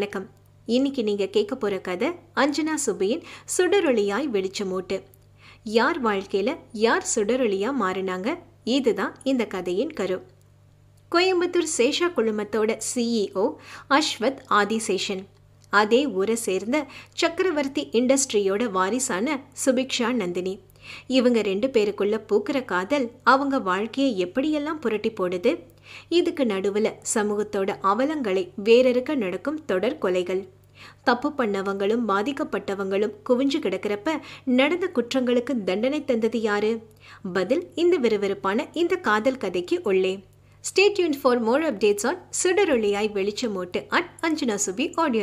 வணக்கம் இன்னைக்கு நீங்க கேட்க போற கதை அஞ்சனா சுபையின் சுடரொளியாய் வெளிச்சமூட்டு யார் வாழ்க்கையில யார் சுடரொளியா மாறினாங்க இதுதான் இந்த கதையின் கரு கோயம்புத்தூர் சேஷா குழுமத்தோட சிஇஓ e அஸ்வத் ஆதிசேஷன் அதே ஊரை சேர்ந்த சக்கரவர்த்தி இண்டஸ்ட்ரியோட வாரிசான சுபிக்ஷா நந்தினி இவங்க ரெண்டு பேருக்குள்ள பூக்கிற காதல் அவங்க வாழ்க்கையை எப்படியெல்லாம் புரட்டி போடுது இதுக்கு நடுவுல சமூகத்தோட அவலங்களை வேறறுக்க நடக்கும் தொடர் கொலைகள் தப்பு பண்ணவங்களும் பாதிக்கப்பட்டவங்களும் குவிஞ்சு கிடக்கிறப்ப நடந்த குற்றங்களுக்கு தண்டனை தந்தது யாரு பதில் இந்த விறுவிறுப்பான இந்த காதல் கதைக்கு உள்ளே stay tuned for more updates on சுடரொளியாய் வெளிச்சமோட்டு அட் அஞ்சனா சுபி ஆடியோ